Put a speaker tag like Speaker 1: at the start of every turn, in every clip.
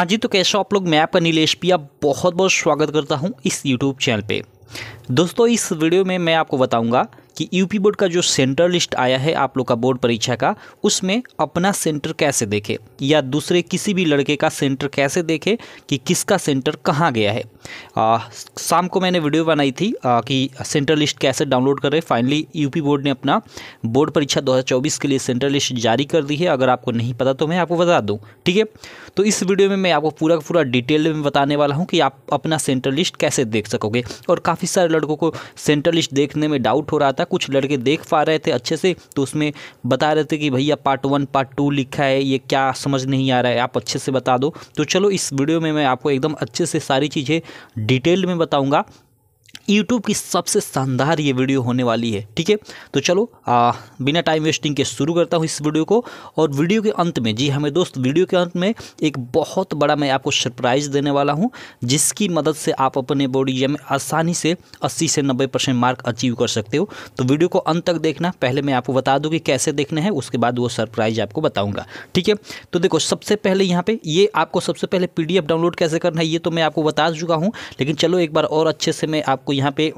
Speaker 1: हाँ जी तो कैसे आप लोग मैं आपका नीलेश पिया बहुत बहुत स्वागत करता हूँ इस यूट्यूब चैनल पे दोस्तों इस वीडियो में मैं आपको बताऊंगा कि यूपी बोर्ड का जो सेंटर लिस्ट आया है आप लोग का बोर्ड परीक्षा का उसमें अपना सेंटर कैसे देखे या दूसरे किसी भी लड़के का सेंटर कैसे देखे कि किसका सेंटर कहाँ गया है आ, शाम को मैंने वीडियो बनाई थी आ, कि सेंटर लिस्ट कैसे डाउनलोड करें फाइनली यूपी बोर्ड ने अपना बोर्ड परीक्षा 2024 के लिए सेंटर लिस्ट जारी कर दी है अगर आपको नहीं पता तो मैं आपको बता दूँ ठीक है तो इस वीडियो में मैं आपको पूरा पूरा डिटेल में बताने वाला हूँ कि आप अपना सेंट्रल लिस्ट कैसे देख सकोगे और काफ़ी सारे लड़कों को सेंट्रल लिस्ट देखने में डाउट हो रहा था कुछ लड़के देख पा रहे थे अच्छे से तो उसमें बता रहे थे कि भैया पार्ट वन पार्ट टू लिखा है ये क्या समझ नहीं आ रहा है आप अच्छे से बता दो तो चलो इस वीडियो में मैं आपको एकदम अच्छे से सारी चीज़ें डिटेल में बताऊँगा यूट्यूब की सबसे शानदार ये वीडियो होने वाली है ठीक है तो चलो आ, बिना टाइम वेस्टिंग के शुरू करता हूँ इस वीडियो को और वीडियो के अंत में जी हमें हाँ, दोस्त वीडियो के अंत में एक बहुत बड़ा मैं आपको सरप्राइज़ देने वाला हूँ जिसकी मदद से आप अपने बॉडी एग्जाम में आसानी से अस्सी से नब्बे परसेंट मार्क अचीव कर सकते हो तो वीडियो को अंत तक देखना पहले मैं आपको बता दूँ कि कैसे देखना है उसके बाद वो सरप्राइज़ आपको बताऊँगा ठीक है तो देखो सबसे पहले यहाँ पर ये आपको सबसे पहले पी डाउनलोड कैसे करना है ये तो मैं आपको बता चुका हूँ लेकिन चलो एक बार और अच्छे से मैं आपको यहाँ पे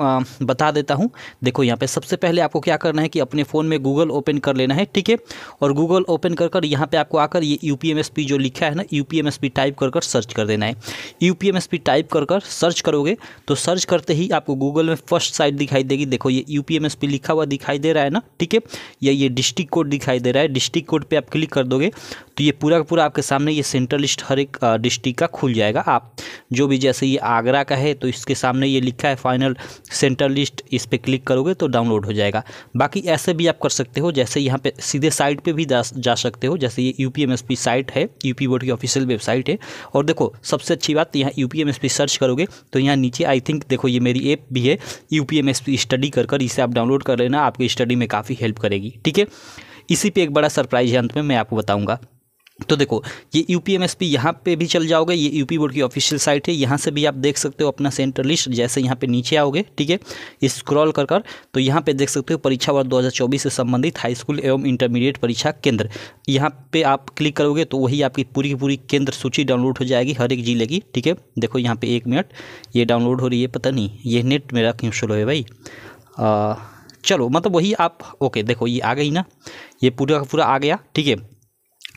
Speaker 1: बता देता हूँ देखो यहाँ पे सबसे पहले आपको क्या करना है कि अपने फ़ोन में गूगल ओपन कर लेना है ठीक है और गूगल ओपन कर कर यहाँ पर आपको आकर ये यू जो लिखा है ना यू टाइप कर कर सर्च कर देना है यू टाइप कर कर सर्च करोगे तो सर्च करते ही आपको गूगल में फर्स्ट साइट दिखाई देगी देखो ये यू लिखा हुआ दिखाई दे रहा है ना ठीक है या ये डिस्ट्रिक्ट कोड दिखाई दे रहा है डिस्ट्रिक्ट कोड पर आप क्लिक कर दोगे तो ये पूरा का पूरा आपके सामने ये सेंट्रल लिस्ट हर एक डिस्ट्रिक्ट का खुल जाएगा आप जो भी जैसे ये आगरा का है तो इसके सामने ये लिखा है फाइनल चैनल सेंटर लिस्ट इस पर क्लिक करोगे तो डाउनलोड हो जाएगा बाकी ऐसे भी आप कर सकते हो जैसे यहाँ पे सीधे साइट पे भी जा सकते हो जैसे ये यू पी साइट है यूपी बोर्ड की ऑफिशियल वेबसाइट है और देखो सबसे अच्छी बात यहाँ यू पी सर्च करोगे तो यहाँ नीचे आई थिंक देखो ये मेरी ऐप भी है यू पी स्टडी कर कर इसे आप डाउनलोड कर लेना आपकी स्टडी में काफ़ी हेल्प करेगी ठीक है इसी पे एक बड़ा सरप्राइज है अंत में मैं आपको बताऊंगा तो देखो ये U P M S P यहाँ पर भी चल जाओगे ये यूपी बोर्ड की ऑफिशियल साइट है यहाँ से भी आप देख सकते हो अपना सेंटर लिस्ट जैसे यहाँ पे नीचे आओगे ठीक है स्क्रॉल कर कर तो यहाँ पे देख सकते हो परीक्षा वर्ष 2024 से संबंधित हाई स्कूल एवं इंटरमीडिएट परीक्षा केंद्र यहाँ पे आप क्लिक करोगे तो वही आपकी पूरी की पूरी केंद्र सूची डाउनलोड हो जाएगी हर एक जिले की ठीक है देखो यहाँ पर एक मिनट ये डाउनलोड हो रही है पता नहीं ये नेट मेरा क्यों शुरू है भाई चलो मतलब वही आप ओके देखो ये आ गई ना ये पूरा पूरा आ गया ठीक है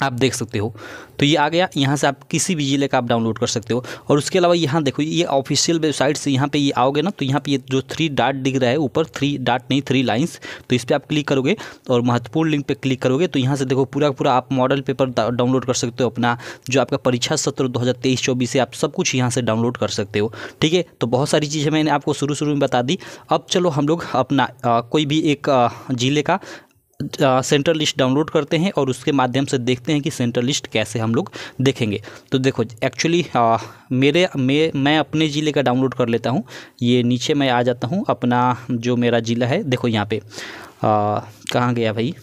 Speaker 1: आप देख सकते हो तो ये आ गया यहाँ से आप किसी भी ज़िले का आप डाउनलोड कर सकते हो और उसके अलावा यहाँ देखो ये ऑफिशियल वेबसाइट से यहाँ पे ये आओगे ना तो यहाँ पे ये जो थ्री डाट दिख रहा है ऊपर थ्री डाट नहीं थ्री लाइंस तो इस पर आप क्लिक करोगे और महत्वपूर्ण लिंक पे क्लिक करोगे तो यहाँ से देखो पूरा पूरा आप मॉडल पेपर डाउनलोड कर सकते हो अपना जो आपका परीक्षा सत्र दो हज़ार है आप सब कुछ यहाँ से डाउनलोड कर सकते हो ठीक है तो बहुत सारी चीज़ें मैंने आपको शुरू शुरू में बता दी अब चलो हम लोग अपना कोई भी एक ज़िले का सेंट्रल लिस्ट डाउनलोड करते हैं और उसके माध्यम से देखते हैं कि सेंट्रल लिस्ट कैसे हम लोग देखेंगे तो देखो एक्चुअली मेरे मे मैं अपने ज़िले का डाउनलोड कर लेता हूँ ये नीचे मैं आ जाता हूँ अपना जो मेरा ज़िला है देखो यहाँ पे कहाँ गया भाई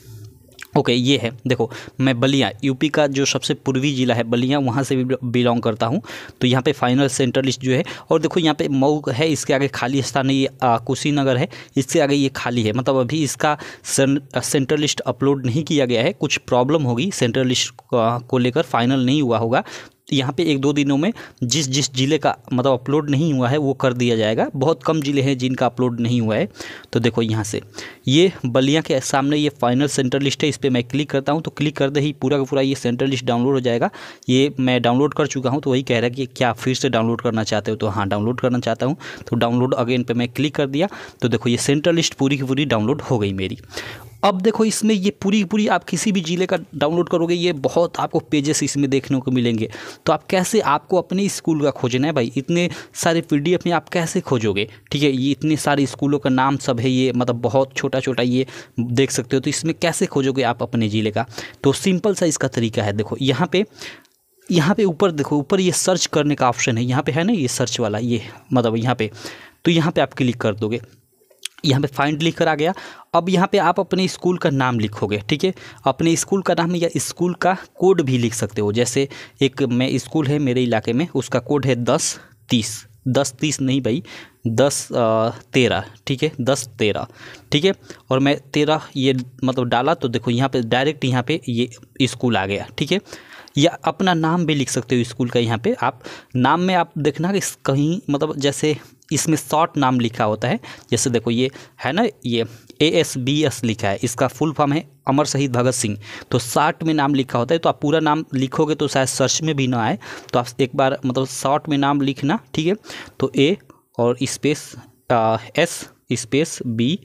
Speaker 1: ओके ये है देखो मैं बलिया यूपी का जो सबसे पूर्वी ज़िला है बलिया वहाँ से भी बिलोंग करता हूँ तो यहाँ पे फाइनल सेंट्रल लिस्ट जो है और देखो यहाँ पे मऊ है इसके आगे खाली स्थान है ये कुशीनगर है इसके आगे ये खाली है मतलब अभी इसका सेंट्रल लिस्ट अपलोड नहीं किया गया है कुछ प्रॉब्लम होगी सेंट्रल लिस्ट को लेकर फाइनल नहीं हुआ होगा यहाँ पे एक दो दिनों में जिस जिस ज़िले का मतलब अपलोड नहीं हुआ है वो कर दिया जाएगा बहुत कम ज़िले हैं जिनका अपलोड नहीं हुआ है तो देखो यहाँ से ये बलिया के सामने ये फाइनल सेंटर लिस्ट है इस पर मैं क्लिक करता हूँ तो क्लिक करते ही पूरा का पूरा ये सेंटर लिस्ट डाउनलोड हो जाएगा ये मैं डाउनलोड कर चुका हूँ तो वही कह रहा है कि क्या फिर से डाउनलोड करना चाहते हो तो हाँ डाउनलोड करना चाहता हूँ तो डाउनलोड अगेन पर मैं क्लिक कर दिया तो देखो ये सेंटर लिस्ट पूरी की पूरी डाउनलोड हो गई मेरी अब देखो इसमें ये पूरी पूरी आप किसी भी ज़िले का डाउनलोड करोगे ये बहुत आपको पेजेस इसमें देखने को मिलेंगे तो आप कैसे आपको अपने स्कूल का खोजना है भाई इतने सारे पी में आप कैसे खोजोगे ठीक है ये इतने सारे स्कूलों का नाम सब है ये मतलब बहुत छोटा छोटा ये देख सकते हो तो इसमें कैसे खोजोगे आप अपने ज़िले का तो सिंपल सा इसका तरीका है देखो यहाँ पर यहाँ पर ऊपर देखो ऊपर ये सर्च करने का ऑप्शन है यहाँ पर है ना ये सर्च वाला ये मतलब यहाँ पर तो यहाँ पर आप क्लिक कर दोगे यहाँ पे फाइंड लिख कर आ गया अब यहाँ पे आप अपने स्कूल का नाम लिखोगे ठीक है अपने स्कूल का नाम या स्कूल का कोड भी लिख सकते हो जैसे एक मैं स्कूल है मेरे इलाके में उसका कोड है दस तीस दस तीस नहीं भाई दस तेरह ठीक है दस तेरह ठीक है और मैं तेरह ये मतलब डाला तो देखो यहाँ पे डायरेक्ट यहाँ पे ये स्कूल आ गया ठीक है या अपना नाम भी लिख सकते हो स्कूल का यहाँ पे आप नाम में आप देखना कि कहीं मतलब जैसे इसमें शॉर्ट नाम लिखा होता है जैसे देखो ये है ना ये ए एस बी एस लिखा है इसका फुल फॉर्म है अमर शहीद भगत सिंह तो शॉर्ट में नाम लिखा होता है तो आप पूरा नाम लिखोगे तो शायद सर्च में भी ना आए तो आप एक बार मतलब शॉर्ट में नाम लिखना ठीक है तो ए और space S space B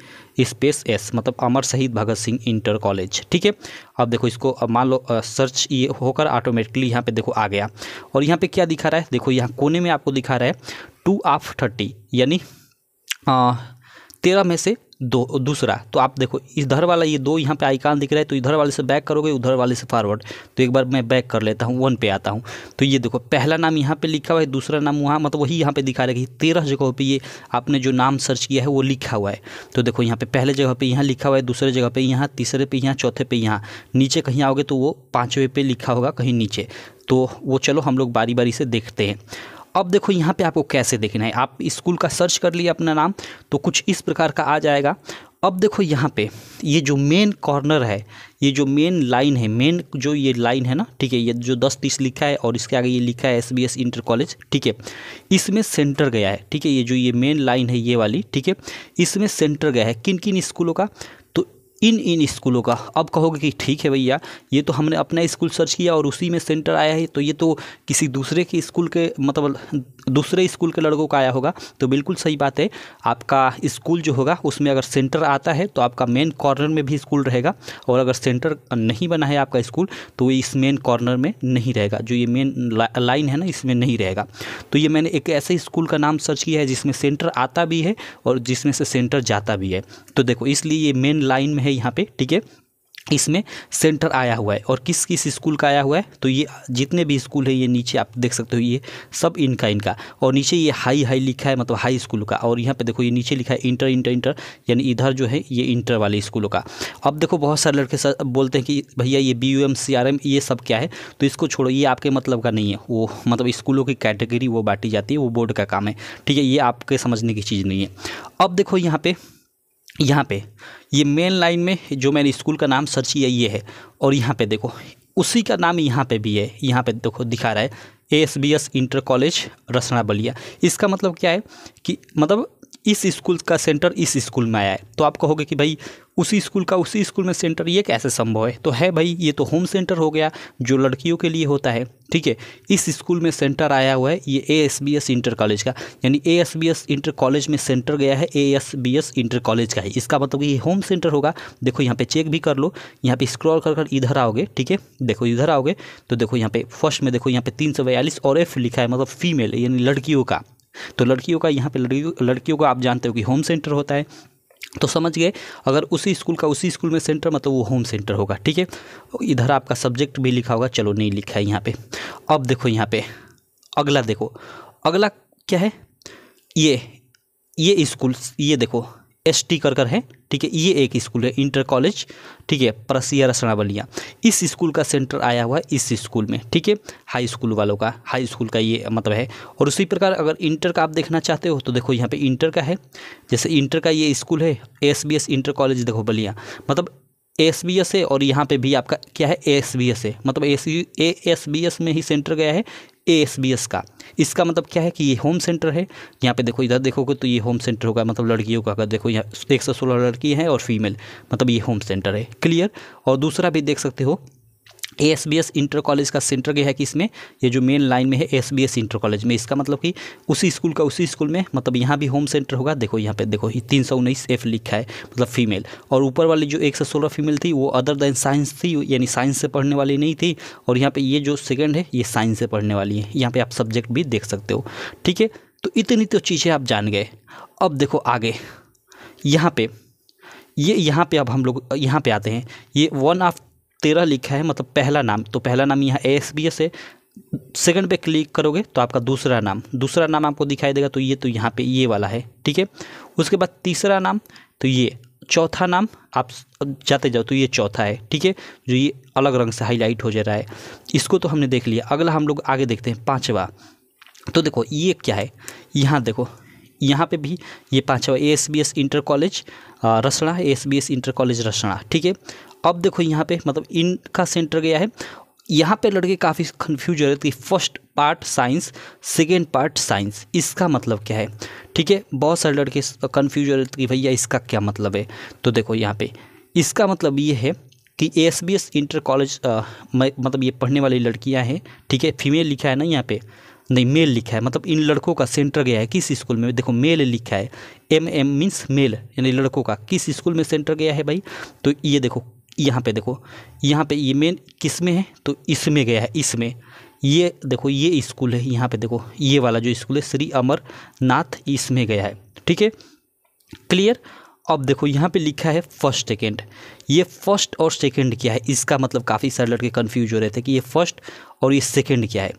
Speaker 1: space S मतलब अमर शहीद भगत सिंह इंटर कॉलेज ठीक है अब देखो इसको अब मान लो सर्च ये होकर ऑटोमेटिकली यहाँ पे देखो आ गया और यहाँ पे क्या दिखा रहा है देखो यहाँ कोने में आपको दिखा रहा है टू ऑफ थर्टी यानी तेरह में से दो दूसरा तो आप देखो इधर वाला ये दो यहाँ पे आइकान दिख रहा है तो इधर वाले से बैक करोगे उधर वाले से फॉरवर्ड तो एक बार मैं बैक कर लेता हूँ वन पे आता हूँ तो ये देखो पहला नाम यहाँ पे लिखा हुआ है दूसरा नाम वहाँ मतलब वही यहाँ पे दिखा रहा है कि तेरह जगहों पे ये आपने जो नाम सर्च किया है वो लिखा हुआ है तो देखो यहाँ पर पहले जगह पर यहाँ लिखा हुआ है दूसरे जगह पर यहाँ तीसरे पे यहाँ चौथे पे यहाँ नीचे कहीं आओगे तो वो पाँचवें पर लिखा होगा कहीं नीचे तो वो चलो हम लोग बारी बारी से देखते हैं अब देखो यहाँ पे आपको कैसे देखना है आप स्कूल का सर्च कर लिए अपना नाम तो कुछ इस प्रकार का आ जाएगा अब देखो यहाँ पे ये जो मेन कॉर्नर है ये जो मेन लाइन है मेन जो ये लाइन है ना ठीक है ये जो दस तीस लिखा है और इसके आगे ये लिखा है S B S inter college ठीक है इसमें सेंटर गया है ठीक है ये जो ये मेन लाइन है ये वाली ठीक है इसमें सेंटर गया है किन किन स्कूलों का इन इन स्कूलों का अब कहोगे कि ठीक है भैया ये तो हमने अपना स्कूल सर्च किया और उसी में सेंटर आया है तो ये तो किसी दूसरे के स्कूल के मतलब दूसरे स्कूल के लड़कों का आया होगा तो बिल्कुल सही बात है आपका स्कूल जो होगा उसमें अगर सेंटर आता है तो आपका मेन कॉर्नर में भी स्कूल रहेगा और अगर सेंटर नहीं बना है आपका स्कूल तो इस मेन कॉर्नर में नहीं रहेगा जो ये मेन लाइन है ना इसमें नहीं रहेगा तो ये मैंने एक ऐसे स्कूल का नाम सर्च किया है जिसमें सेंटर आता भी है और जिसमें से सेंटर जाता भी है तो देखो इसलिए ये मेन लाइन में है यहाँ पे ठीक है इसमें सेंटर आया हुआ है और किस किस स्कूल का आया हुआ है तो ये जितने भी स्कूल है ये नीचे आप देख सकते हो ये सब इनका इनका और नीचे ये हाई हाई लिखा है मतलब हाई स्कूल का और यहाँ पे देखो ये नीचे लिखा है इंटर इंटर इंटर यानी इधर जो है ये इंटर वाले स्कूलों का अब देखो बहुत सारे लड़के सर बोलते हैं कि भैया ये B U M C R M ये सब क्या है तो इसको छोड़ो ये आपके मतलब का नहीं है वो मतलब स्कूलों की कैटेगरी वो बांटी जाती है वो बोर्ड का काम है ठीक है ये आपके समझने की चीज़ नहीं है अब देखो यहाँ पर यहाँ पे ये मेन लाइन में जो मैंने स्कूल का नाम सर्च किया ये है और यहाँ पे देखो उसी का नाम यहाँ पे भी है यहाँ पे देखो दिखा रहा है A S B S inter college रसना बलिया इसका मतलब क्या है कि मतलब इस स्कूल का सेंटर इस स्कूल में आया है तो आप कहोगे कि भाई उसी स्कूल का उसी स्कूल में सेंटर ये कैसे संभव है तो है भाई ये तो होम सेंटर हो गया जो लड़कियों के लिए होता है ठीक है इस स्कूल में सेंटर आया हुआ है ये A S B S inter college का यानी A S B S inter college में सेंटर गया है A S B S inter college का है इसका मतलब ये होम सेंटर होगा देखो यहाँ पे चेक भी कर लो यहाँ पे स्क्रॉल कर कर इधर आओगे ठीक है देखो इधर आओगे तो देखो यहाँ पे फर्स्ट में देखो यहाँ पे तीन सौ बयालीस और एफ लिखा है मतलब फीमेल यानी लड़कियों का तो लड़कियों का यहाँ पे लड़कियों का आप जानते हो कि होम सेंटर होता है तो समझ गए अगर उसी स्कूल का उसी स्कूल में सेंटर मतलब वो होम सेंटर होगा ठीक है इधर आपका सब्जेक्ट भी लिखा होगा चलो नहीं लिखा है यहाँ पे अब देखो यहाँ पे अगला देखो अगला क्या है ये ये स्कूल ये देखो एस टी कर कर है ठीक है ये एक स्कूल है इंटर कॉलेज ठीक है परसिया रसना बलिया इस स्कूल का सेंटर आया हुआ है इस स्कूल में ठीक है हाई स्कूल वालों का हाई स्कूल का ये मतलब है और उसी प्रकार अगर इंटर का आप देखना चाहते हो तो देखो यहाँ पे इंटर का है जैसे इंटर का ये स्कूल है S B S inter college देखो बलिया मतलब एस बी एस है और यहाँ पे भी आपका क्या है एस बी एस है मतलब एस एस बी एस में ही सेंटर गया है ए एस बी एस का इसका मतलब क्या है कि ये होम सेंटर है यहाँ पे देखो इधर देखोगे तो ये होम सेंटर होगा मतलब लड़कियों का अगर देखो यहाँ एक सौ सोलह लड़की हैं और फीमेल मतलब ये होम सेंटर है क्लियर और दूसरा भी देख सकते हो S B S inter college का सेंटर यह है कि इसमें ये जो मेन लाइन में है S B S inter college में इसका मतलब कि उसी स्कूल का उसी स्कूल में मतलब यहाँ भी होम सेंटर होगा देखो यहाँ पे देखो ये तीन सौ उन्नीस एफ लिखा है मतलब फीमेल और ऊपर वाली जो एक सौ सोलह फीमेल थी वो अदर देन साइंस थी यानी साइंस से पढ़ने वाली नहीं थी और यहाँ पर ये जो सेकेंड है ये साइंस से पढ़ने वाली है यहाँ पर आप सब्जेक्ट भी देख सकते हो ठीक है तो इतनी तो चीज़ें आप जान गए अब देखो आगे यहाँ पर ये यहाँ पे अब हम लोग यहाँ पे आते हैं ये वन ऑफ तेरह लिखा है मतलब पहला नाम तो पहला नाम यहाँ ए एस बी एस है सेकंड पे क्लिक करोगे तो आपका दूसरा नाम दूसरा नाम आपको दिखाई देगा तो ये तो यहाँ पे ये वाला है ठीक है उसके बाद तीसरा नाम तो ये चौथा नाम आप जाते जाओ तो ये चौथा है ठीक है जो ये अलग रंग से हाईलाइट हो जा रहा है इसको तो हमने देख लिया अगला हम लोग आगे देखते हैं पाँचवा तो देखो ये क्या है यहाँ देखो यहाँ पे भी ये पाँचवा A S B S inter college Rasra A S B S inter college Rasra ठीक है अब देखो यहाँ पे मतलब इन का सेंटर गया है यहाँ पे लड़के काफ़ी कन्फ्यूज हो रहे थे first part science second part science इसका मतलब क्या है ठीक है बहुत सारे लड़के कन्फ्यूज हो रहे थे कि भैया इसका क्या मतलब है तो देखो यहाँ पे इसका मतलब ये है कि S B S inter college मतलब ये पढ़ने वाली लड़कियाँ हैं ठीक है फीमेल लिखा है ना यहाँ पे नहीं मेल लिखा है मतलब इन लड़कों का सेंटर गया है किस स्कूल में देखो मेल लिखा है एम एम मीन्स मेल यानी लड़कों का किस स्कूल में सेंटर गया है भाई तो ये देखो यहाँ पे देखो यहाँ पे ये मेन किस में है तो इसमें गया है इसमें ये देखो ये स्कूल है यहाँ पे देखो ये वाला जो स्कूल है श्री अमरनाथ इसमें गया है ठीक है क्लियर अब देखो यहाँ पे लिखा है फर्स्ट सेकेंड ये फर्स्ट और सेकेंड क्या है इसका मतलब काफ़ी सारे लड़के कन्फ्यूज हो रहे थे कि ये फर्स्ट और ये सेकेंड क्या है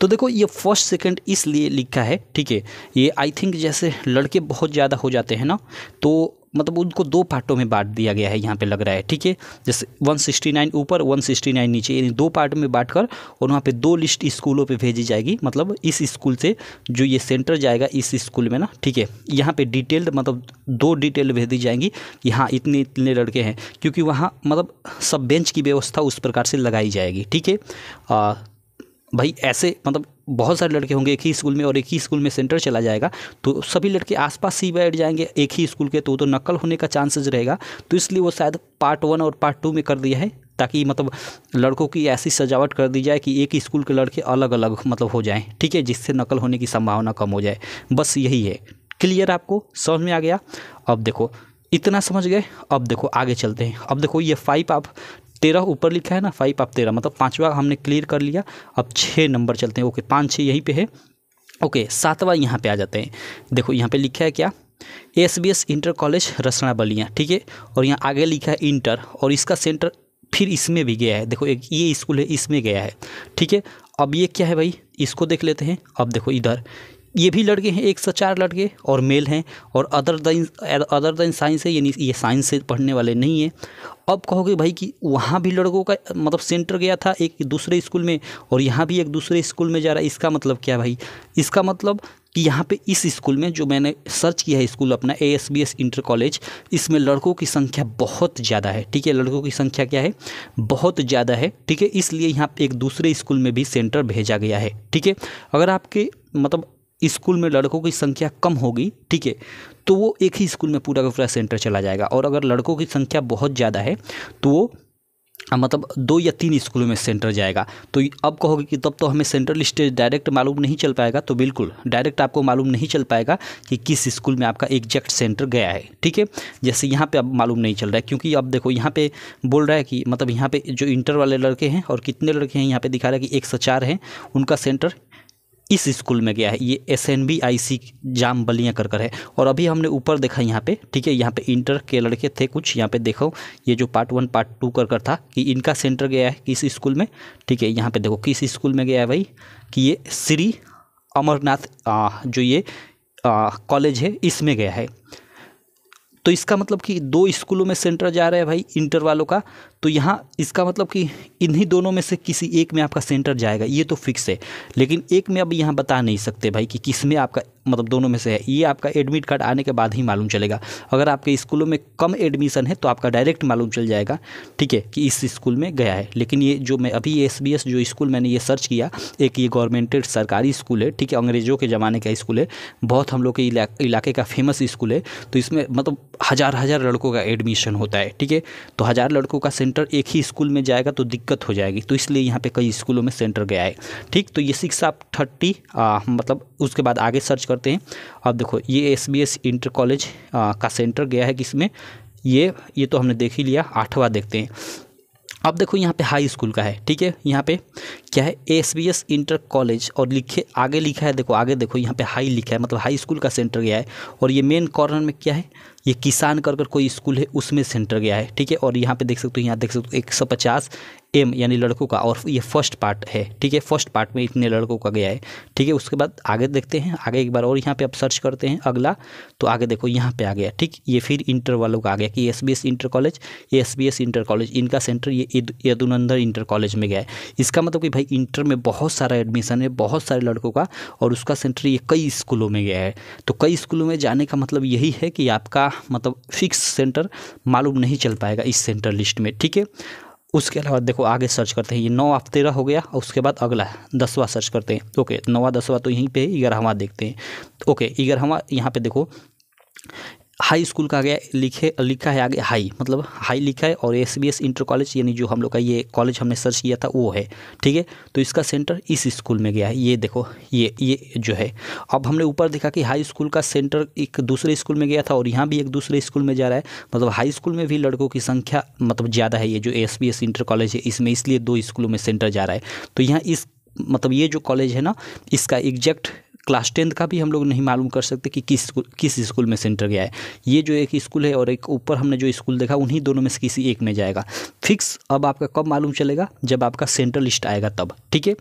Speaker 1: तो देखो ये फर्स्ट सेकंड इसलिए लिखा है ठीक है ये आई थिंक जैसे लड़के बहुत ज़्यादा हो जाते हैं ना तो मतलब उनको दो पार्टों में बांट दिया गया है यहाँ पे लग रहा है ठीक है जैसे 169 ऊपर 169 नीचे यानी दो पार्ट में बांट कर और वहाँ पे दो लिस्ट स्कूलों पे भेजी जाएगी मतलब इस स्कूल से जो ये सेंटर जाएगा इस स्कूल में ना ठीक है यहाँ पे डिटेल्ड मतलब दो डिटेल दी जाएंगी कि हाँ इतने इतने लड़के हैं क्योंकि वहाँ मतलब सब बेंच की व्यवस्था उस प्रकार से लगाई जाएगी ठीक है भाई ऐसे मतलब बहुत सारे लड़के होंगे एक ही स्कूल में और एक ही स्कूल में सेंटर चला जाएगा तो सभी लड़के आसपास सी बैठ जाएंगे एक ही स्कूल के तो तो नकल होने का चांसेस रहेगा तो इसलिए वो शायद पार्ट वन और पार्ट टू में कर दिया है ताकि मतलब लड़कों की ऐसी सजावट कर दी जाए कि एक ही स्कूल के लड़के अलग अलग मतलब हो जाएँ ठीक है जिससे नकल होने की संभावना कम हो जाए बस यही है क्लियर आपको समझ में आ गया अब देखो इतना समझ गए अब देखो आगे चलते हैं अब देखो ये फाइव आप तेरह ऊपर लिखा है ना फाइव आप तेरह मतलब पाँचवा हमने क्लियर कर लिया अब छः नंबर चलते हैं ओके पाँच छः यहीं पे है ओके सातवा यहाँ पे आ जाते हैं देखो यहाँ पे लिखा है क्या S B S inter college रसना बलिया ठीक है और यहाँ आगे लिखा है इंटर और इसका सेंटर फिर इसमें भी गया है देखो एक ये स्कूल है इसमें गया है ठीक है अब ये क्या है भाई इसको देख लेते हैं अब देखो इधर ये भी लड़के हैं एक से चार लड़के और मेल हैं और other than other than science है यानी ये साइंस से पढ़ने वाले नहीं हैं अब कहोगे भाई कि वहाँ भी लड़कों का मतलब सेंटर गया था एक दूसरे स्कूल में और यहाँ भी एक दूसरे स्कूल में जा रहा है इसका मतलब क्या भाई इसका मतलब कि यहाँ पे इस स्कूल में जो मैंने सर्च किया है स्कूल अपना A S B S inter college इसमें लड़कों की संख्या बहुत ज़्यादा है ठीक है लड़कों की संख्या क्या है बहुत ज़्यादा है ठीक है इसलिए यहाँ पे एक दूसरे स्कूल में भी सेंटर भेजा गया है ठीक है अगर आपके मतलब स्कूल में लड़कों की संख्या कम होगी ठीक है तो वो एक ही स्कूल में पूरा का पूरा सेंटर चला जाएगा और अगर लड़कों की संख्या बहुत ज़्यादा है तो वो हाँ, मतलब दो या तीन स्कूलों में सेंटर जाएगा तो अब कहोगे कि तब तो हमें सेंट्रल स्टेज डायरेक्ट मालूम नहीं चल पाएगा तो बिल्कुल डायरेक्ट आपको मालूम नहीं चल पाएगा कि किस स्कूल में आपका एग्जैक्ट सेंटर गया है ठीक है जैसे यहाँ पे अब मालूम नहीं चल रहा है क्योंकि अब देखो यहाँ पे बोल रहा है कि मतलब यहाँ पे जो इंटर वाले लड़के हैं और कितने लड़के हैं यहाँ पर दिखा रहा है कि एक सौ हैं उनका सेंटर इस स्कूल में गया है ये S N B I C जाम बलियाँ कर कर है और अभी हमने ऊपर देखा यहाँ पे ठीक है यहाँ पे इंटर के लड़के थे कुछ यहाँ पे देखो ये जो पार्ट वन पार्ट टू कर कर था कि इनका सेंटर गया है किस स्कूल में ठीक है यहाँ पे देखो किस स्कूल में गया है भाई कि ये श्री अमरनाथ जो ये कॉलेज है इसमें गया है तो इसका मतलब कि दो स्कूलों में सेंटर जा रहा है भाई इंटर वालों का तो यहाँ इसका मतलब कि इन्हीं दोनों में से किसी एक में आपका सेंटर जाएगा ये तो फिक्स है लेकिन एक में अब यहाँ बता नहीं सकते भाई कि किस में आपका मतलब दोनों में से है ये आपका एडमिट कार्ड आने के बाद ही मालूम चलेगा अगर आपके स्कूलों में कम एडमिशन है तो आपका डायरेक्ट मालूम चल जाएगा ठीक है कि इस स्कूल में गया है लेकिन ये जो मैं अभी एस बी एस जो स्कूल मैंने ये सर्च किया एक ये गवर्नमेंटेड सरकारी स्कूल है ठीक है अंग्रेज़ों के ज़माने का स्कूल है बहुत हम लोग के इलाके का फेमस स्कूल है तो इसमें मतलब हज़ार हज़ार लड़कों का एडमिशन होता है ठीक है तो हज़ार लड़कों का सेंटर सेंटर एक ही स्कूल में जाएगा तो दिक्कत हो जाएगी तो इसलिए यहाँ पे कई स्कूलों में सेंटर गया है ठीक तो ये सिक्स आप थर्टी मतलब उसके बाद आगे सर्च करते हैं अब देखो ये S B S inter college का सेंटर गया है किसमें ये ये तो हमने देख ही लिया आठवा देखते हैं अब देखो यहाँ पे हाई स्कूल का है ठीक है यहाँ पे क्या है S B S inter college और लिखे आगे लिखा है देखो आगे देखो यहाँ पे हाई लिखा है मतलब हाई स्कूल का सेंटर गया है और ये मेन कॉर्नर में क्या है ये किसान कर कर कोई स्कूल है उसमें सेंटर गया है ठीक है और यहाँ पे देख सकते हो यहाँ देख सकते हो एक सौ पचास एम यानी लड़कों का और ये फर्स्ट पार्ट है ठीक है फर्स्ट पार्ट में इतने लड़कों का गया है ठीक है उसके बाद आगे देखते हैं आगे एक बार और यहाँ पे आप सर्च करते हैं अगला तो आगे देखो यहाँ पे आ गया ठीक ये फिर इंटर वालों का आ गया कि S B S inter college S B S inter college इनका सेंटर ये यदुनंदर इंटर कॉलेज में गया है इसका मतलब कि भाई इंटर में बहुत सारा एडमिशन है बहुत सारे लड़कों का और उसका सेंटर ये कई स्कूलों में गया है तो कई स्कूलों में जाने का मतलब यही है कि आपका मतलब फिक्स सेंटर मालूम नहीं चल पाएगा इस सेंटर लिस्ट में ठीक है उसके अलावा देखो आगे सर्च करते हैं ये नौ आप तेरह हो गया और उसके बाद अगला दसवा सर्च करते हैं तो ओके नौवा दसवा तो यहीं पे ग्यारहवा देखते हैं तो ओके ग्यारहवा यहाँ पे देखो हाई स्कूल का गया लिखे लिखा है आगे हाई मतलब हाई लिखा है और S B S inter college यानी जो हम लोग का ये कॉलेज हमने सर्च किया था वो है ठीक है तो इसका सेंटर इस स्कूल में गया है ये देखो ये ये जो है अब हमने ऊपर देखा कि हाई स्कूल का सेंटर एक दूसरे स्कूल में गया था और यहाँ भी एक दूसरे स्कूल में जा रहा है मतलब हाई स्कूल में भी लड़कों की संख्या मतलब ज़्यादा है ये जो S B S inter college है इसमें इसलिए दो स्कूलों में सेंटर जा रहा है तो यहाँ इस मतलब ये जो कॉलेज है ना इसका एग्जैक्ट क्लास टेंथ का भी हम लोग नहीं मालूम कर सकते कि किस किस स्कूल में सेंटर गया है ये जो एक स्कूल है और एक ऊपर हमने जो स्कूल देखा उन्हीं दोनों में से किसी एक में जाएगा फिक्स अब आपका कब मालूम चलेगा जब आपका सेंटर लिस्ट आएगा तब ठीक है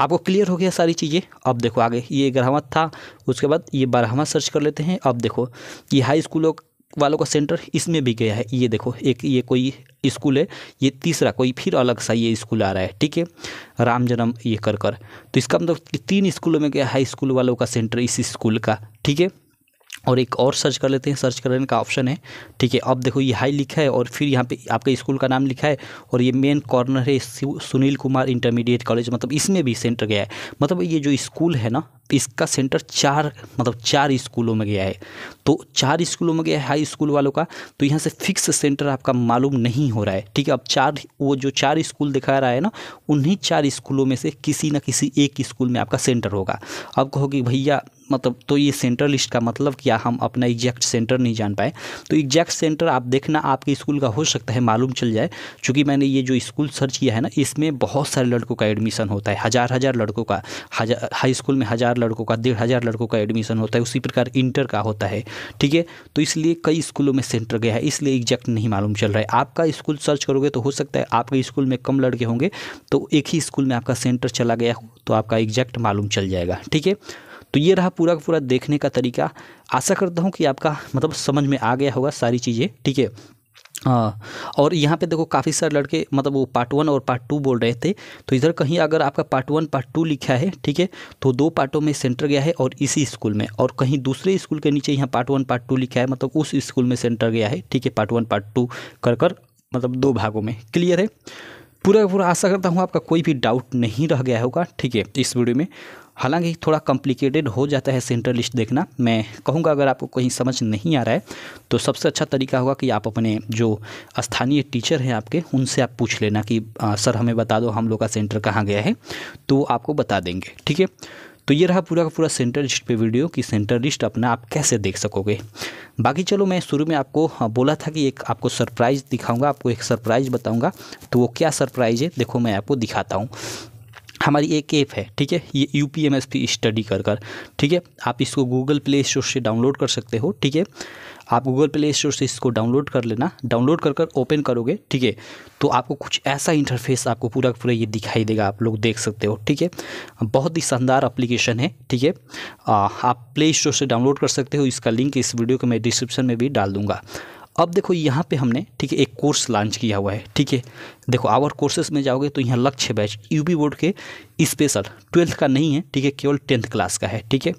Speaker 1: आपको क्लियर हो गया सारी चीज़ें अब देखो आगे ये ग्यारहवा था उसके बाद ये बारहवा सर्च कर लेते हैं अब देखो ये हाई स्कूलों वालों का सेंटर इसमें भी गया है ये देखो एक ये कोई स्कूल है ये तीसरा कोई फिर अलग सा ये स्कूल आ रहा है ठीक है राम जन्म ये कर कर तो इसका मतलब तीन स्कूलों में गया हाई स्कूल वालों का सेंटर इस स्कूल का ठीक है और एक और सर्च कर लेते हैं सर्च करने का ऑप्शन है ठीक है अब देखो ये हाई लिखा है और फिर यहाँ पे आपके स्कूल का नाम लिखा है और ये मेन कॉर्नर है सुनील कुमार इंटरमीडिएट कॉलेज मतलब इसमें भी सेंटर गया है मतलब ये जो स्कूल है ना इसका सेंटर चार मतलब चार स्कूलों में गया है तो चार स्कूलों में गया है हाई स्कूल वालों का तो यहाँ से फिक्स सेंटर आपका मालूम नहीं हो रहा है ठीक है अब चार वो जो चार स्कूल दिखा रहा है ना उन्हीं चार स्कूलों में से किसी न किसी एक स्कूल में आपका सेंटर होगा अब कहोगे भैया मतलब तो ये सेंटर लिस्ट का मतलब क्या हम अपना एग्जैक्ट सेंटर नहीं जान पाए तो एग्जैक्ट सेंटर आप देखना आपके स्कूल का हो सकता है मालूम चल जाए चूँकि मैंने ये जो स्कूल सर्च किया है ना इसमें बहुत सारे लड़कों का एडमिशन होता है हज़ार हज़ार लड़कों का हजार हाई स्कूल में हज़ार लड़कों का डेढ़ हज़ार लड़कों का एडमिशन होता है उसी प्रकार इंटर का होता है ठीक है तो इसलिए कई स्कूलों में सेंटर गया है इसलिए एग्जैक्ट नहीं मालूम चल रहा है आपका स्कूल सर्च करोगे तो हो सकता है आपके स्कूल में कम लड़के होंगे तो एक ही स्कूल में आपका सेंटर चला गया हो तो आपका एग्जैक्ट मालूम चल जाएगा ठीक है तो ये रहा पूरा का पूरा देखने का तरीका आशा करता हूँ कि आपका मतलब समझ में आ गया होगा सारी चीज़ें ठीक है हाँ और यहाँ पे देखो काफ़ी सारे लड़के मतलब वो पार्ट वन और पार्ट टू बोल रहे थे तो इधर कहीं अगर आपका पार्ट वन पार्ट टू लिखा है ठीक है तो दो पार्टों में सेंटर गया है और इसी स्कूल में और कहीं दूसरे स्कूल के नीचे यहाँ पार्ट वन पार्ट टू लिखा है मतलब उस स्कूल में सेंटर गया है ठीक है पार्ट वन पार्ट टू कर कर मतलब दो भागों में क्लियर है पूरा पूरा आशा करता हूँ आपका कोई भी डाउट नहीं रह गया होगा ठीक है इस वीडियो में हालांकि थोड़ा कॉम्प्लिकेटेड हो जाता है सेंटर लिस्ट देखना मैं कहूँगा अगर आपको कहीं समझ नहीं आ रहा है तो सबसे अच्छा तरीका होगा कि आप अपने जो स्थानीय टीचर हैं आपके उनसे आप पूछ लेना कि आ, सर हमें बता दो हम लोग का सेंटर कहाँ गया है तो आपको बता देंगे ठीक है तो ये रहा पूरा का पूरा सेंटर लिस्ट पे वीडियो कि सेंटर लिस्ट अपना आप कैसे देख सकोगे बाकी चलो मैं शुरू में आपको हाँ, बोला था कि एक आपको सरप्राइज़ दिखाऊंगा आपको एक सरप्राइज़ बताऊंगा तो वो क्या सरप्राइज़ है देखो मैं आपको दिखाता हूँ हमारी एक ऐप है ठीक है ये U P M S P study कर कर ठीक है आप इसको गूगल प्ले स्टोर से डाउनलोड कर सकते हो ठीक है आप गूगल प्ले स्टोर से इसको डाउनलोड कर लेना डाउनलोड कर कर ओपन करोगे ठीक है तो आपको कुछ ऐसा इंटरफेस आपको पूरा पूरा ये दिखाई देगा आप लोग देख सकते हो ठीक है बहुत ही शानदार अप्लीकेशन है ठीक है आप प्ले स्टोर से डाउनलोड कर सकते हो इसका लिंक इस वीडियो को मैं डिस्क्रिप्शन में भी डाल दूँगा अब देखो यहाँ पे हमने ठीक है एक कोर्स लॉन्च किया हुआ है ठीक है देखो आवर कोर्सेज में जाओगे तो यहाँ लक्ष्य बैच यूपी बोर्ड के स्पेशल ट्वेल्थ का नहीं है ठीक है केवल टेंथ क्लास का है ठीक है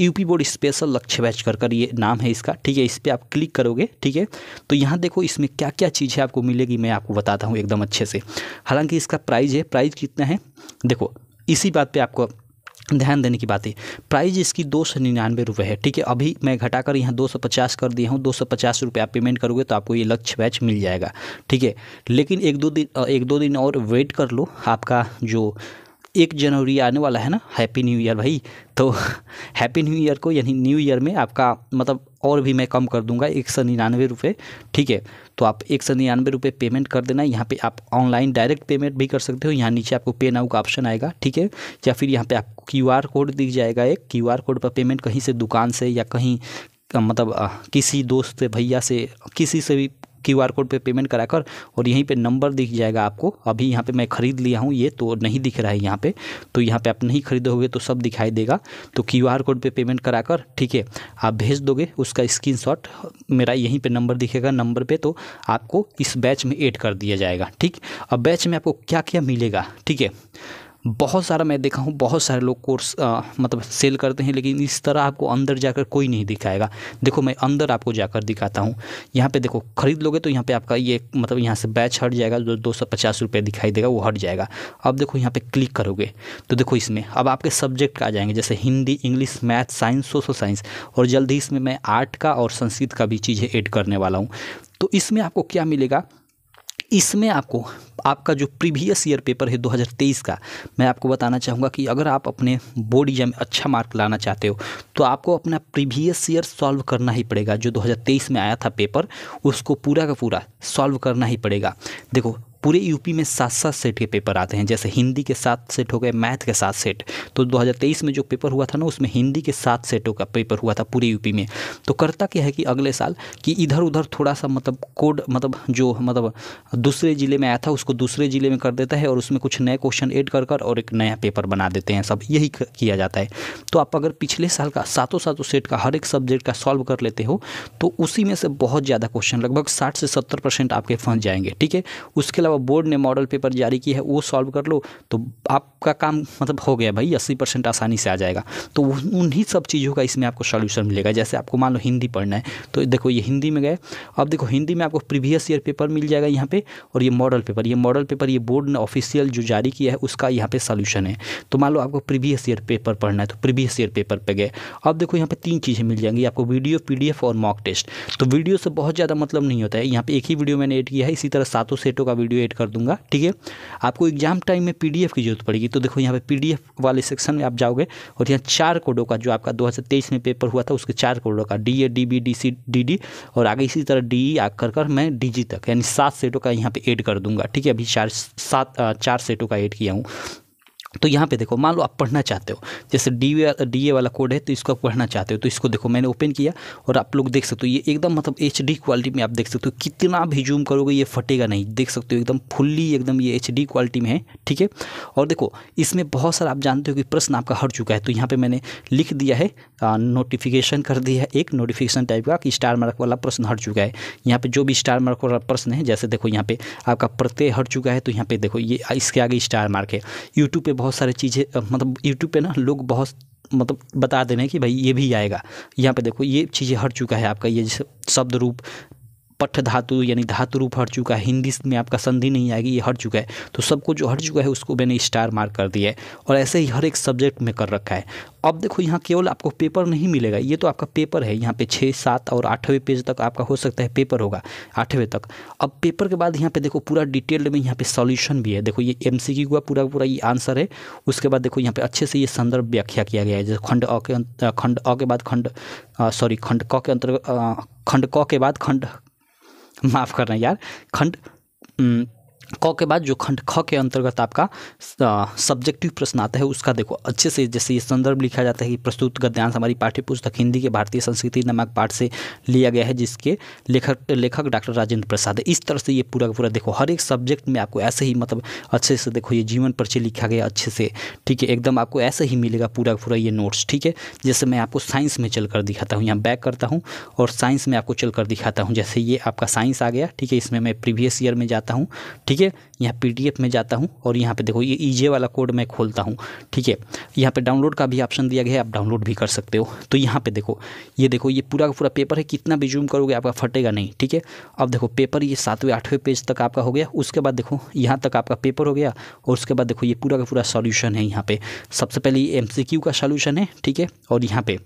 Speaker 1: UP board special Lakshya batch कर कर ये नाम है इसका ठीक है इस पर आप क्लिक करोगे ठीक है तो यहाँ देखो इसमें क्या क्या चीज़ें आपको मिलेगी मैं आपको बताता हूँ एकदम अच्छे से हालांकि इसका प्राइज़ है प्राइज़ कितना है देखो इसी बात पर आपको ध्यान देने की बात है प्राइस इसकी दो सौ निन्यानवे रुपये है ठीक है अभी मैं घटाकर यहाँ दो सौ पचास कर दिया हूँ दो सौ पचास रुपये आप पेमेंट करोगे तो आपको ये लक्ष्य बैच मिल जाएगा ठीक है लेकिन एक दो दिन एक दो दिन और वेट कर लो आपका जो एक जनवरी आने वाला है ना हैप्पी न्यू ईयर भाई तो हैप्पी न्यू ईयर को यानी न्यू ईयर में आपका मतलब और भी मैं कम कर दूंगा एक सौ निन्यानवे रुपये ठीक है तो आप एक सौ निन्यानवे रुपये पेमेंट कर देना यहाँ पे आप ऑनलाइन डायरेक्ट पेमेंट भी कर सकते हो यहाँ नीचे आपको पे नाउ का ऑप्शन आएगा ठीक है या फिर यहाँ पर आपको क्यू आर कोड दिख जाएगा एक क्यू आर कोड पर पेमेंट कहीं से दुकान से या कहीं मतलब किसी दोस्त भैया से किसी से भी क्यू आर कोड पर पेमेंट करा कर और यहीं पर नंबर दिख जाएगा आपको अभी यहाँ पर मैं ख़रीद लिया हूँ ये तो नहीं दिख रहा है यहाँ पर तो यहाँ पर आप नहीं खरीदोगे तो सब दिखाई देगा तो क्यू आर कोड पर पेमेंट करा कर ठीक है आप भेज दोगे उसका स्क्रीन मेरा यहीं पर नंबर दिखेगा नंबर पर तो आपको इस बैच में एड कर दिया जाएगा ठीक अब बैच में आपको क्या क्या मिलेगा ठीक है बहुत सारा मैं देखा हूँ बहुत सारे लोग कोर्स आ, मतलब सेल करते हैं लेकिन इस तरह आपको अंदर जाकर कोई नहीं दिखाएगा देखो मैं अंदर आपको जाकर दिखाता हूँ यहाँ पे देखो ख़रीद लोगे तो यहाँ पे आपका ये मतलब यहाँ से बैच हट जाएगा जो दो सौ पचास रुपये दिखाई देगा वो हट जाएगा अब देखो यहाँ पर क्लिक करोगे तो देखो इसमें अब आपके सब्जेक्ट आ जाएंगे जैसे Hindi English maths science social science और जल्द ही इसमें मैं आर्ट का और संस्कृत का भी चीज़ें एड करने वाला हूँ तो इसमें आपको क्या मिलेगा इसमें आपको आपका जो प्रीवियस ईयर पेपर है 2023 का मैं आपको बताना चाहूँगा कि अगर आप अपने बोर्ड एग्जाम में अच्छा मार्क लाना चाहते हो तो आपको अपना प्रीवियस ईयर सॉल्व करना ही पड़ेगा जो 2023 में आया था पेपर उसको पूरा का पूरा सॉल्व करना ही पड़ेगा देखो पूरे यूपी में सात सात सेट के पेपर आते हैं जैसे हिंदी के सात सेट हो गए मैथ के सात सेट तो 2023 में जो पेपर हुआ था ना उसमें हिंदी के सात सेटों का पेपर हुआ था पूरे यूपी में तो करता क्या है कि अगले साल कि इधर उधर थोड़ा सा मतलब कोड मतलब जो मतलब दूसरे ज़िले में आया था उसको दूसरे ज़िले में कर देता है और उसमें कुछ नए क्वेश्चन एड कर कर और एक नया पेपर बना देते हैं सब यही किया जाता है तो आप अगर पिछले साल का सातों सातों सेट का हर एक सब्जेक्ट का सॉल्व कर लेते हो तो उसी में से बहुत ज़्यादा क्वेश्चन लगभग साठ से सत्तर परसेंट आपके फंस जाएंगे ठीक है उसके अलावा अलावा बोर्ड ने मॉडल पेपर जारी किया है वो सॉल्व कर लो तो आपका काम मतलब हो गया भाई अस्सी परसेंट आसानी से आ जाएगा तो उन्हीं सब चीज़ों का इसमें आपको सोल्यूशन मिलेगा जैसे आपको मान लो हिंदी पढ़ना है तो देखो ये हिंदी में गए अब देखो हिंदी में आपको प्रीवियस ईयर पेपर मिल जाएगा यहाँ पे और ये मॉडल पेपर ये मॉडल पेपर ये बोर्ड ने ऑफिशियल जो जारी किया है उसका यहाँ पे सोल्यूशन है तो मान लो आपको प्रीवियस ईयर पेपर पढ़ना है तो प्रीवियस ईयर पेपर पर गए अब देखो यहाँ पे तीन चीज़ें मिल जाएंगी आपको वीडियो पीडीएफ और मॉक टेस्ट तो वीडियो से बहुत ज़्यादा मतलब नहीं होता है यहाँ पर एक ही वीडियो मैंने एड किया है इसी तरह सातों सेटों का वीडियो वेट कर दूंगा ठीक है आपको एग्जाम टाइम में पीडीएफ की जरूरत पड़ेगी तो देखो यहाँ पे पीडीएफ वाले सेक्शन में आप जाओगे और यहाँ चार कोडों का जो आपका 2023 में पेपर हुआ था उसके चार कोडों का D A D B D C D D और आगे इसी तरह डी ई e कर कर मैं डी तक यानी सात सेटों का यहाँ पर एड कर दूंगा ठीक है अभी चार सात चार सेटों का एड किया हूँ तो यहाँ पे देखो मान लो आप पढ़ना चाहते हो जैसे डी डी ए वाला कोड है तो इसको आप पढ़ना चाहते हो तो इसको देखो मैंने ओपन किया और आप लोग देख सकते हो ये एकदम मतलब एच डी क्वालिटी में आप देख सकते हो कितना भी जूम करोगे ये फटेगा नहीं देख सकते हो एकदम फुल्ली एकदम ये एच डी क्वालिटी में है ठीक है और देखो इसमें बहुत सारा आप जानते हो कि प्रश्न आपका हट चुका है तो यहाँ पर मैंने लिख दिया है नोटिफिकेशन कर दिया है एक नोटिफिकेशन टाइप का कि स्टार मार्क वाला प्रश्न हट चुका है यहाँ पर जो भी स्टार मार्क वाला प्रश्न है जैसे देखो यहाँ पर आपका प्रत्यय हट चुका है तो यहाँ पर देखो ये इसके आगे स्टार मार्क है यूट्यूब पर बहुत सारी चीज़ें मतलब यूट्यूब पे ना लोग बहुत मतलब बता दे रहे हैं कि भाई ये भी आएगा यहाँ पे देखो ये चीज़ें हट चुका है आपका ये जैसे शब्द रूप पठ धातु यानी धातु रूप हट चुका है हिंदी में आपका संधि नहीं आएगी ये हट चुका है तो सबको जो हट चुका है उसको मैंने स्टार मार्क कर दिया है और ऐसे ही हर एक सब्जेक्ट में कर रखा है अब देखो यहाँ केवल आपको पेपर नहीं मिलेगा ये तो आपका पेपर है यहाँ पे छः सात और आठवें पेज तक आपका हो सकता है पेपर होगा आठवें तक अब पेपर के बाद यहाँ पे देखो पूरा डिटेल्ड में यहाँ पे सॉल्यूशन भी है देखो ये एम सी का पूरा पूरा ये आंसर है उसके बाद देखो यहाँ पे अच्छे से ये संदर्भ व्याख्या किया गया है जैसे खंड अ के अं, खंड अ के बाद खंड सॉरी खंड क के अंतर्गत खंड क के बाद खंड माफ़ करना यार खंड हम्म, क के बाद जो खंड ख के अंतर्गत आपका सब्जेक्टिव प्रश्न आता है उसका देखो अच्छे से जैसे ये संदर्भ लिखा जाता है कि प्रस्तुत गद्यांश हमारी पाठ्य पुस्तक हिंदी के भारतीय संस्कृति नामक पाठ से लिया गया है जिसके लेखक लेखक डॉक्टर राजेंद्र प्रसाद है इस तरह से ये पूरा पूरा देखो हर एक सब्जेक्ट में आपको ऐसे ही मतलब अच्छे से देखो ये जीवन परिचय लिखा गया अच्छे से ठीक है एकदम आपको ऐसे ही मिलेगा पूरा पूरा ये नोट्स ठीक है जैसे मैं आपको साइंस में चल कर दिखाता हूँ यहाँ बैक करता हूँ और साइंस में आपको चल कर दिखाता हूँ जैसे ये आपका साइंस आ गया ठीक है इसमें मैं प्रीवियस ईयर में जाता हूँ ठीक है लीजिए यहाँ पी में जाता हूँ और यहाँ पर देखो ये ईजे e वाला कोड मैं खोलता हूँ ठीक है यहाँ पर डाउनलोड का भी ऑप्शन दिया गया है आप डाउनलोड भी कर सकते हो तो यहाँ पर देखो ये देखो ये पूरा का पूरा पेपर है कितना भी जूम करोगे आपका फटेगा नहीं ठीक है अब देखो पेपर ये सातवें आठवें पेज तक आपका हो गया उसके बाद देखो यहाँ तक आपका पेपर हो गया और उसके बाद देखो ये पूरा का पूरा सॉल्यूशन है यहाँ पे सबसे पहले ये एमसीक्यू का सॉल्यूशन है ठीक है और यहाँ पे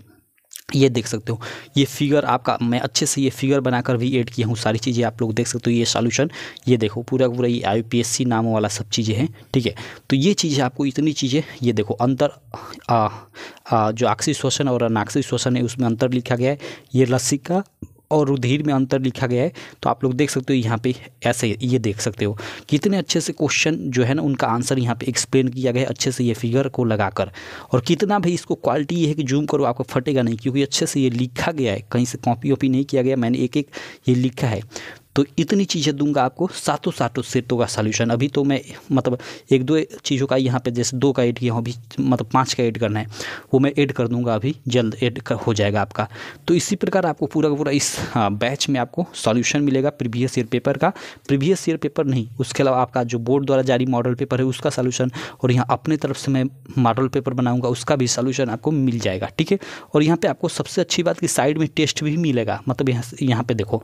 Speaker 1: ये देख सकते हो ये फिगर आपका मैं अच्छे से ये फिगर बनाकर भी ऐड किया हूँ सारी चीज़ें आप लोग देख सकते हो ये सॉल्यूशन ये देखो पूरा पूरा ये सी नाम वाला सब चीज़ें हैं ठीक है तो ये चीज़ें आपको इतनी चीज़ें ये देखो अंतर आ, आ, जो आक्सी श्वसन और अनाक्सी श्वसन है उसमें अंतर लिखा गया है ये लस्सी का और रुधिर में अंतर लिखा गया है तो आप लोग देख सकते हो यहाँ पे ऐसे ये देख सकते हो कितने अच्छे से क्वेश्चन जो है ना उनका आंसर यहाँ पे एक्सप्लेन किया गया है अच्छे से ये फिगर को लगाकर और कितना भी इसको क्वालिटी ये है कि जूम करो आपको फटेगा नहीं क्योंकि अच्छे से ये लिखा गया है कहीं से कॉपी वॉपी नहीं किया गया मैंने एक एक ये लिखा है तो इतनी चीज़ें दूंगा आपको सातों सातों सेटों का सोल्यूशन अभी तो मैं मतलब एक दो चीज़ों का यहाँ पे जैसे दो का ऐड किया हूँ अभी मतलब पाँच का ऐड करना है वो मैं ऐड कर दूंगा अभी जल्द ऐड हो जाएगा आपका तो इसी प्रकार आपको पूरा का पूरा इस बैच हाँ, में आपको सॉल्यूशन मिलेगा प्रीवियस ईयर पेपर का प्रीवियस ईयर पेपर नहीं उसके अलावा आपका जो बोर्ड द्वारा जारी मॉडल पेपर है उसका सोल्यूशन और यहाँ अपने तरफ से मैं मॉडल पेपर बनाऊँगा उसका भी सोल्यूशन आपको मिल जाएगा ठीक है और यहाँ पर आपको सबसे अच्छी बात कि साइड में टेस्ट भी मिलेगा मतलब यहाँ यहाँ पर देखो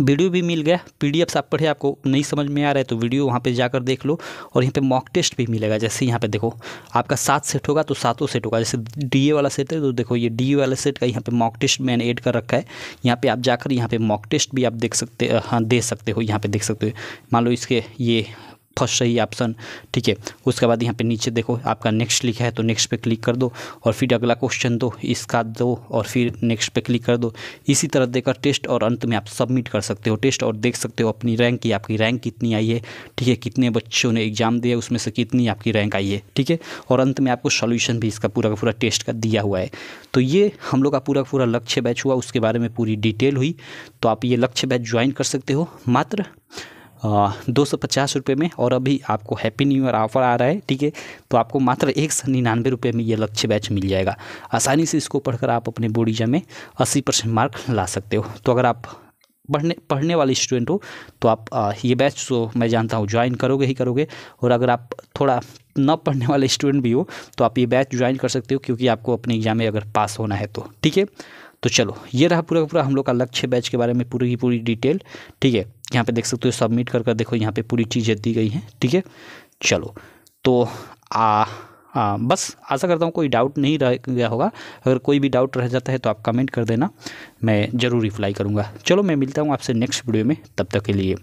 Speaker 1: वीडियो भी मिल गया पीडीएफ आप पढ़े आपको नहीं समझ में आ रहा है तो वीडियो वहाँ पे जाकर देख लो और यहाँ पे मॉक टेस्ट भी मिलेगा जैसे यहाँ पे देखो आपका सात सेट होगा तो सातों सेट होगा जैसे डीए वाला सेट है तो देखो ये डीए वाला सेट का यहाँ पे मॉक टेस्ट मैंने ऐड कर रखा है यहाँ पे आप जाकर यहाँ पे मॉक टेस्ट भी आप देख सकते हाँ दे सकते हो यहाँ पे देख सकते हो मान लो इसके ये फर्स्ट सही ऑप्शन ठीक है उसके बाद यहाँ पे नीचे देखो आपका नेक्स्ट लिखा है तो नेक्स्ट पे क्लिक कर दो और फिर अगला क्वेश्चन दो इसका दो और फिर नेक्स्ट पे क्लिक कर दो इसी तरह देकर टेस्ट और अंत में आप सबमिट कर सकते हो टेस्ट और देख सकते हो अपनी रैंक की आपकी रैंक कितनी आई है ठीक है कितने बच्चों ने एग्ज़ाम दिया उसमें से कितनी आपकी रैंक आई है ठीक है और अंत में आपको सोल्यूशन भी इसका पूरा का पूरा टेस्ट का दिया हुआ है तो ये हम लोग का पूरा पूरा लक्ष्य बैच हुआ उसके बारे में पूरी डिटेल हुई तो आप ये लक्ष्य बैच ज्वाइन कर सकते हो मात्र दो सौ पचास रुपये में और अभी आपको हैप्पी न्यू ईयर ऑफर आ रहा है ठीक है तो आपको मात्र एक सौ निन्यानवे रुपये में ये लक्ष्य बैच मिल जाएगा आसानी से इसको पढ़कर आप अपने बोर्ड एग्जाम में अस्सी परसेंट मार्क ला सकते हो तो अगर आप पढ़ने पढ़ने वाले स्टूडेंट हो तो आप आ, ये बैच तो मैं जानता हूँ ज्वाइन करोगे ही करोगे और अगर आप थोड़ा न पढ़ने वाले स्टूडेंट भी हो तो आप ये बैच ज्वाइन कर सकते हो क्योंकि आपको अपने एग्ज़ाम में अगर पास होना है तो ठीक है तो चलो ये रहा पूरा पूरा हम लोग का लक्ष्य बैच के बारे में पूरी की पूरी डिटेल ठीक है यहाँ पे देख सकते हो सबमिट कर कर देखो यहाँ पे पूरी चीज़ें दी गई हैं ठीक है चलो तो आ आ बस आशा करता हूँ कोई डाउट नहीं रह गया होगा अगर कोई भी डाउट रह जाता है तो आप कमेंट कर देना मैं ज़रूर रिप्लाई करूँगा चलो मैं मिलता हूँ आपसे नेक्स्ट वीडियो में तब तक के लिए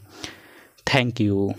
Speaker 1: थैंक यू